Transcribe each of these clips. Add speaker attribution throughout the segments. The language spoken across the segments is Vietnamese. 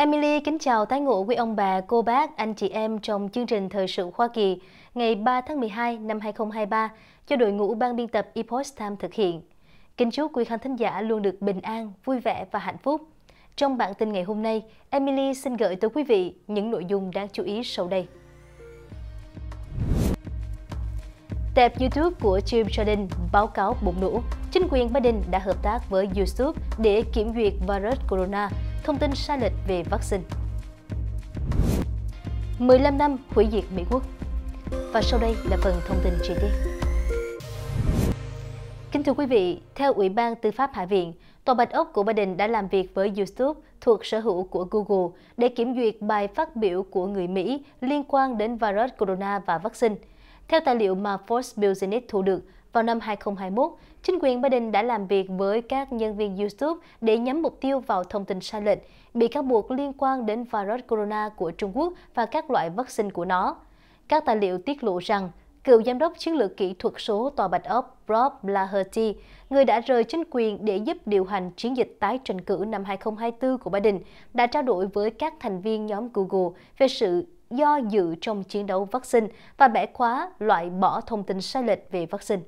Speaker 1: Emily kính chào tái ngộ quý ông bà, cô bác, anh chị em trong chương trình Thời sự Hoa Kỳ ngày 3 tháng 12 năm 2023 cho đội ngũ ban biên tập Epoch Time thực hiện. Kính chúc quý khán thính giả luôn được bình an, vui vẻ và hạnh phúc. Trong bản tin ngày hôm nay, Emily xin gửi tới quý vị những nội dung đáng chú ý sau đây. Tệp YouTube của Jim Jordan báo cáo bùng nổ, chính quyền Biden đã hợp tác với YouTube để kiểm duyệt virus corona – thông tin sai lệch về vaccine. 15 năm hủy diệt Mỹ Quốc Và sau đây là phần thông tin chi tiết. Kính thưa quý vị, theo Ủy ban Tư pháp Hạ viện, Tòa Bạch Ốc của Biden đã làm việc với YouTube thuộc sở hữu của Google để kiểm duyệt bài phát biểu của người Mỹ liên quan đến virus corona và vaccine. Theo tài liệu mà Fox Business thu được, vào năm 2021, chính quyền Biden đã làm việc với các nhân viên YouTube để nhắm mục tiêu vào thông tin sai lệch, bị cáo buộc liên quan đến virus corona của Trung Quốc và các loại vaccine của nó. Các tài liệu tiết lộ rằng, cựu giám đốc chiến lược kỹ thuật số Tòa Bạch Ốc Rob Laherty, người đã rời chính quyền để giúp điều hành chiến dịch tái tranh cử năm 2024 của Biden, đã trao đổi với các thành viên nhóm Google về sự do dự trong chiến đấu vaccine và bẻ khóa loại bỏ thông tin sai lệch về vaccine.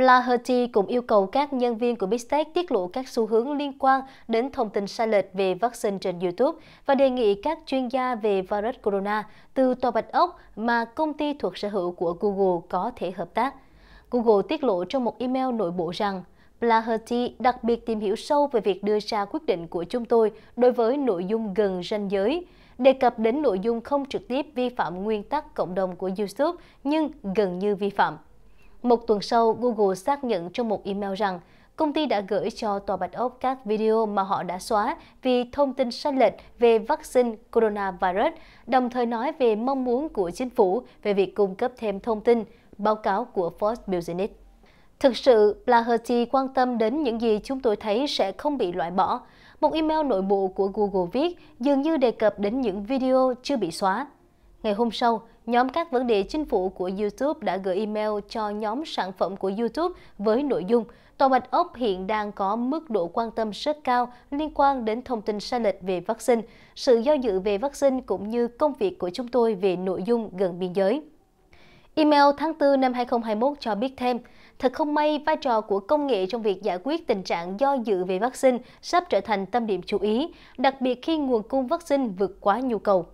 Speaker 1: Blaherty cũng yêu cầu các nhân viên của Bistec tiết lộ các xu hướng liên quan đến thông tin sai lệch về vaccine trên YouTube và đề nghị các chuyên gia về virus corona từ Tòa Bạch Ốc mà công ty thuộc sở hữu của Google có thể hợp tác. Google tiết lộ trong một email nội bộ rằng Blaherty đặc biệt tìm hiểu sâu về việc đưa ra quyết định của chúng tôi đối với nội dung gần ranh giới, đề cập đến nội dung không trực tiếp vi phạm nguyên tắc cộng đồng của YouTube nhưng gần như vi phạm. Một tuần sau, Google xác nhận trong một email rằng công ty đã gửi cho Tòa Bạch Ốc các video mà họ đã xóa vì thông tin sai lệch về vaccine coronavirus, đồng thời nói về mong muốn của chính phủ về việc cung cấp thêm thông tin, báo cáo của Forbes Business. Thực sự, Flaherty quan tâm đến những gì chúng tôi thấy sẽ không bị loại bỏ. Một email nội bộ của Google viết dường như đề cập đến những video chưa bị xóa. Ngày hôm sau, nhóm các vấn đề chính phủ của YouTube đã gửi email cho nhóm sản phẩm của YouTube với nội dung Tòa Bạch Ốc hiện đang có mức độ quan tâm rất cao liên quan đến thông tin sai lệch về vaccine, sự do dự về vaccine cũng như công việc của chúng tôi về nội dung gần biên giới. Email tháng 4 năm 2021 cho biết thêm, thật không may vai trò của công nghệ trong việc giải quyết tình trạng do dự về vaccine sắp trở thành tâm điểm chú ý, đặc biệt khi nguồn cung vaccine vượt quá nhu cầu.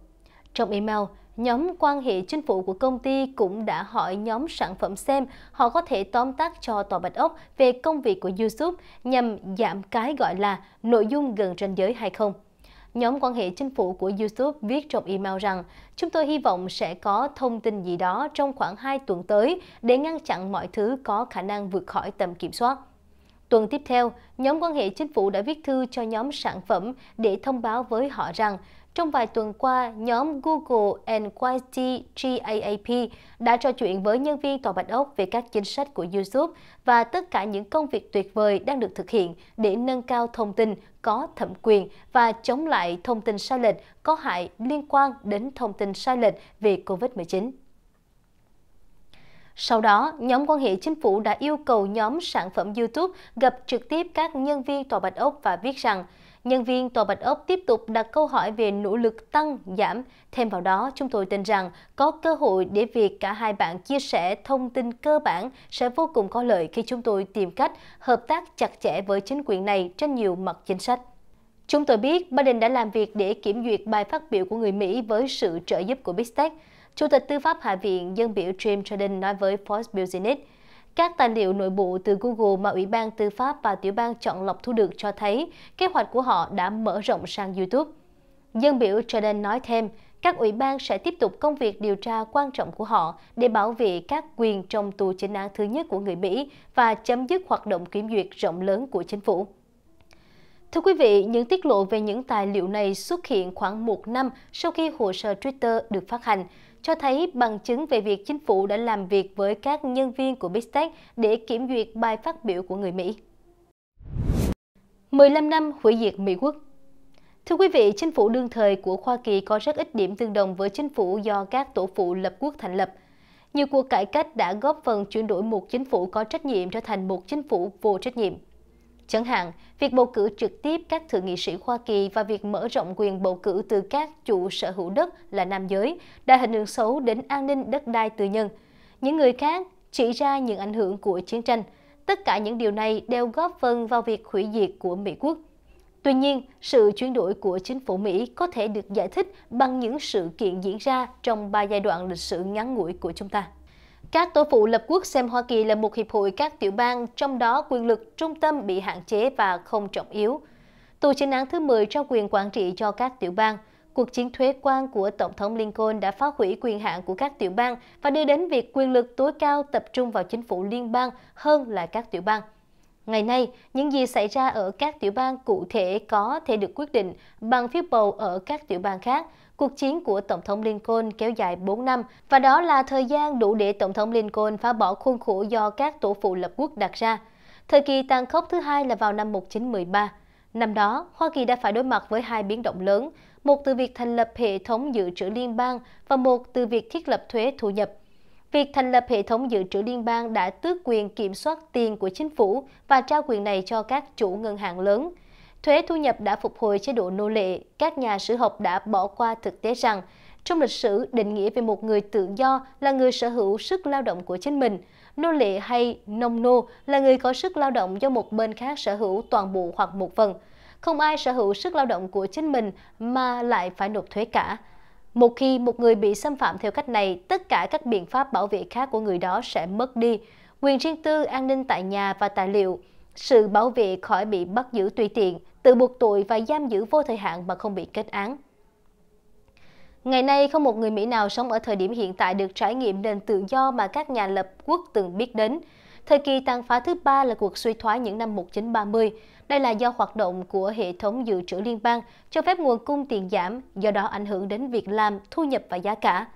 Speaker 1: Trong email, Nhóm quan hệ chính phủ của công ty cũng đã hỏi nhóm sản phẩm xem họ có thể tóm tắt cho Tòa Bạch Ốc về công việc của YouTube nhằm giảm cái gọi là nội dung gần ranh giới hay không. Nhóm quan hệ chính phủ của YouTube viết trong email rằng chúng tôi hy vọng sẽ có thông tin gì đó trong khoảng 2 tuần tới để ngăn chặn mọi thứ có khả năng vượt khỏi tầm kiểm soát. Tuần tiếp theo, nhóm quan hệ chính phủ đã viết thư cho nhóm sản phẩm để thông báo với họ rằng trong vài tuần qua, nhóm Google and YTGAAP đã trò chuyện với nhân viên Tòa Bạch Ốc về các chính sách của YouTube và tất cả những công việc tuyệt vời đang được thực hiện để nâng cao thông tin có thẩm quyền và chống lại thông tin sai lệch có hại liên quan đến thông tin sai lệch về COVID-19. Sau đó, nhóm quan hệ chính phủ đã yêu cầu nhóm sản phẩm YouTube gặp trực tiếp các nhân viên Tòa Bạch Ốc và viết rằng Nhân viên Tòa Bạch Ốc tiếp tục đặt câu hỏi về nỗ lực tăng, giảm. Thêm vào đó, chúng tôi tin rằng có cơ hội để việc cả hai bạn chia sẻ thông tin cơ bản sẽ vô cùng có lợi khi chúng tôi tìm cách hợp tác chặt chẽ với chính quyền này trên nhiều mặt chính sách. Chúng tôi biết Biden đã làm việc để kiểm duyệt bài phát biểu của người Mỹ với sự trợ giúp của Big Tech. Chủ tịch Tư pháp Hạ viện dân biểu Jim Jordan nói với Fox Business – các tài liệu nội bộ từ Google mà Ủy ban Tư pháp và Tiểu bang chọn lọc thu được cho thấy kế hoạch của họ đã mở rộng sang YouTube. Dân biểu Jordan nói thêm, các ủy ban sẽ tiếp tục công việc điều tra quan trọng của họ để bảo vệ các quyền trong tù chính án thứ nhất của người Mỹ và chấm dứt hoạt động kiểm duyệt rộng lớn của chính phủ. Thưa quý vị, những tiết lộ về những tài liệu này xuất hiện khoảng một năm sau khi hồ sơ Twitter được phát hành, cho thấy bằng chứng về việc chính phủ đã làm việc với các nhân viên của Bistec để kiểm duyệt bài phát biểu của người Mỹ. 15 năm hủy diệt Mỹ Quốc Thưa quý vị, chính phủ đương thời của Hoa Kỳ có rất ít điểm tương đồng với chính phủ do các tổ phụ lập quốc thành lập. Nhiều cuộc cải cách đã góp phần chuyển đổi một chính phủ có trách nhiệm trở thành một chính phủ vô trách nhiệm. Chẳng hạn, việc bầu cử trực tiếp các thượng nghị sĩ Hoa Kỳ và việc mở rộng quyền bầu cử từ các chủ sở hữu đất là nam giới đã hình hưởng xấu đến an ninh đất đai tư nhân. Những người khác chỉ ra những ảnh hưởng của chiến tranh. Tất cả những điều này đều góp phần vào việc hủy diệt của Mỹ quốc. Tuy nhiên, sự chuyển đổi của chính phủ Mỹ có thể được giải thích bằng những sự kiện diễn ra trong ba giai đoạn lịch sử ngắn ngủi của chúng ta. Các tổ phụ lập quốc xem Hoa Kỳ là một hiệp hội các tiểu bang, trong đó quyền lực trung tâm bị hạn chế và không trọng yếu. Tù chính án thứ 10 trao quyền quản trị cho các tiểu bang. Cuộc chiến thuế quan của Tổng thống Lincoln đã phá hủy quyền hạn của các tiểu bang và đưa đến việc quyền lực tối cao tập trung vào chính phủ liên bang hơn là các tiểu bang. Ngày nay, những gì xảy ra ở các tiểu bang cụ thể có thể được quyết định bằng phiếu bầu ở các tiểu bang khác Cuộc chiến của Tổng thống Lincoln kéo dài 4 năm và đó là thời gian đủ để Tổng thống Lincoln phá bỏ khuôn khổ do các tổ phụ lập quốc đặt ra. Thời kỳ tàn khốc thứ hai là vào năm 1913. Năm đó, Hoa Kỳ đã phải đối mặt với hai biến động lớn, một từ việc thành lập hệ thống dự trữ liên bang và một từ việc thiết lập thuế thu nhập. Việc thành lập hệ thống dự trữ liên bang đã tước quyền kiểm soát tiền của chính phủ và trao quyền này cho các chủ ngân hàng lớn – thuế thu nhập đã phục hồi chế độ nô lệ, các nhà sử học đã bỏ qua thực tế rằng trong lịch sử định nghĩa về một người tự do là người sở hữu sức lao động của chính mình, nô lệ hay nông nô là người có sức lao động do một bên khác sở hữu toàn bộ hoặc một phần. Không ai sở hữu sức lao động của chính mình mà lại phải nộp thuế cả. Một khi một người bị xâm phạm theo cách này, tất cả các biện pháp bảo vệ khác của người đó sẽ mất đi. Quyền riêng tư, an ninh tại nhà và tài liệu, sự bảo vệ khỏi bị bắt giữ tùy tiện, tự buộc tội và giam giữ vô thời hạn mà không bị kết án. Ngày nay, không một người Mỹ nào sống ở thời điểm hiện tại được trải nghiệm nền tự do mà các nhà lập quốc từng biết đến. Thời kỳ tàn phá thứ ba là cuộc suy thoái những năm 1930. Đây là do hoạt động của hệ thống dự trữ liên bang cho phép nguồn cung tiền giảm, do đó ảnh hưởng đến việc làm, thu nhập và giá cả.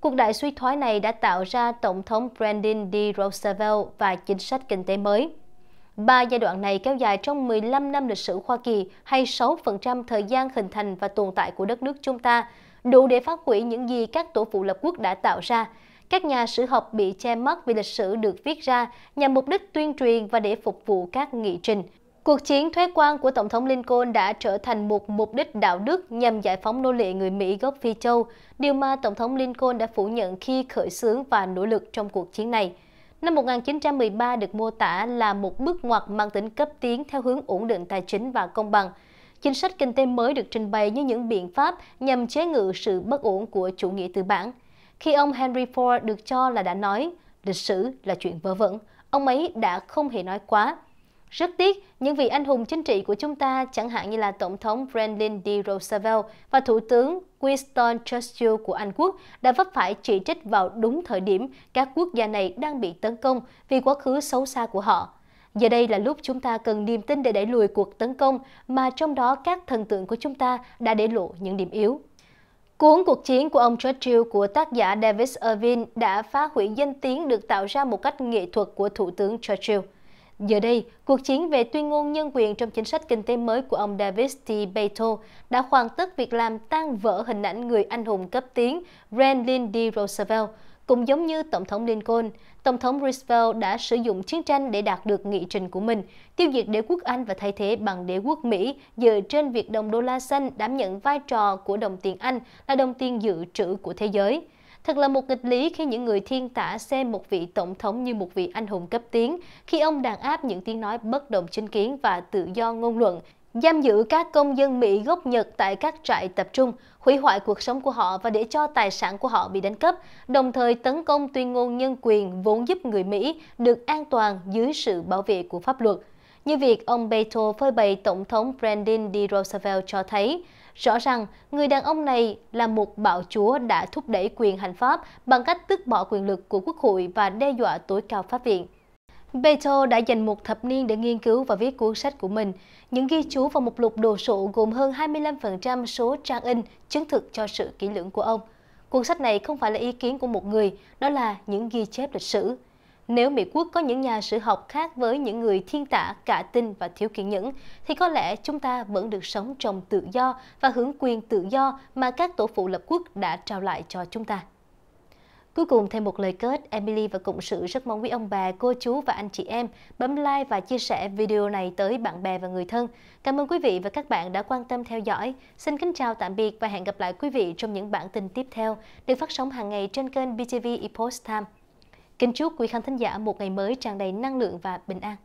Speaker 1: Cuộc đại suy thoái này đã tạo ra Tổng thống Brandon D. Roosevelt và chính sách kinh tế mới. Ba giai đoạn này kéo dài trong 15 năm lịch sử Hoa Kỳ hay 6% thời gian hình thành và tồn tại của đất nước chúng ta, đủ để phát hủy những gì các tổ phụ lập quốc đã tạo ra. Các nhà sử học bị che mắt vì lịch sử được viết ra nhằm mục đích tuyên truyền và để phục vụ các nghị trình. Cuộc chiến thuế quan của Tổng thống Lincoln đã trở thành một mục đích đạo đức nhằm giải phóng nô lệ người Mỹ gốc Phi Châu, điều mà Tổng thống Lincoln đã phủ nhận khi khởi xướng và nỗ lực trong cuộc chiến này. Năm 1913 được mô tả là một bước ngoặt mang tính cấp tiến theo hướng ổn định tài chính và công bằng. Chính sách kinh tế mới được trình bày như những biện pháp nhằm chế ngự sự bất ổn của chủ nghĩa tư bản. Khi ông Henry Ford được cho là đã nói, lịch sử là chuyện vớ vẩn, ông ấy đã không hề nói quá. Rất tiếc, những vị anh hùng chính trị của chúng ta, chẳng hạn như là Tổng thống Franklin D. Roosevelt và Thủ tướng Winston Churchill của Anh quốc đã vấp phải chỉ trích vào đúng thời điểm các quốc gia này đang bị tấn công vì quá khứ xấu xa của họ. Giờ đây là lúc chúng ta cần niềm tin để đẩy lùi cuộc tấn công mà trong đó các thần tượng của chúng ta đã để lộ những điểm yếu. Cuốn Cuộc chiến của ông Churchill của tác giả Davis Irving đã phá hủy danh tiếng được tạo ra một cách nghệ thuật của Thủ tướng Churchill – Giờ đây, cuộc chiến về tuyên ngôn nhân quyền trong chính sách kinh tế mới của ông Davis T. Beto đã hoàn tất việc làm tan vỡ hình ảnh người anh hùng cấp tiến Franklin D. Roosevelt. Cũng giống như Tổng thống Lincoln, Tổng thống Roosevelt đã sử dụng chiến tranh để đạt được nghị trình của mình, tiêu diệt đế quốc Anh và thay thế bằng đế quốc Mỹ dựa trên việc đồng đô la xanh đảm nhận vai trò của đồng tiền Anh là đồng tiền dự trữ của thế giới. Thật là một nghịch lý khi những người thiên tả xem một vị tổng thống như một vị anh hùng cấp tiến, khi ông đàn áp những tiếng nói bất đồng chính kiến và tự do ngôn luận, giam giữ các công dân Mỹ gốc Nhật tại các trại tập trung, hủy hoại cuộc sống của họ và để cho tài sản của họ bị đánh cắp, đồng thời tấn công tuyên ngôn nhân quyền vốn giúp người Mỹ được an toàn dưới sự bảo vệ của pháp luật. Như việc ông Beto phơi bày Tổng thống Brandon D. Roosevelt cho thấy, Rõ ràng, người đàn ông này là một bạo chúa đã thúc đẩy quyền hành pháp bằng cách tước bỏ quyền lực của Quốc hội và đe dọa tối cao pháp viện. Beto đã dành một thập niên để nghiên cứu và viết cuốn sách của mình. Những ghi chú và một lục đồ sộ gồm hơn 25% số trang in chứng thực cho sự kỹ lưỡng của ông. Cuốn sách này không phải là ý kiến của một người, đó là những ghi chép lịch sử, nếu Mỹ Quốc có những nhà sử học khác với những người thiên tả, cả tin và thiếu kiên nhẫn, thì có lẽ chúng ta vẫn được sống trong tự do và hưởng quyền tự do mà các tổ phụ lập quốc đã trao lại cho chúng ta. Cuối cùng thêm một lời kết, Emily và Cộng sự rất mong quý ông bà, cô chú và anh chị em bấm like và chia sẻ video này tới bạn bè và người thân. Cảm ơn quý vị và các bạn đã quan tâm theo dõi. Xin kính chào tạm biệt và hẹn gặp lại quý vị trong những bản tin tiếp theo được phát sóng hàng ngày trên kênh BTV Epoch Time. Kính chúc quý khán thính giả một ngày mới tràn đầy năng lượng và bình an.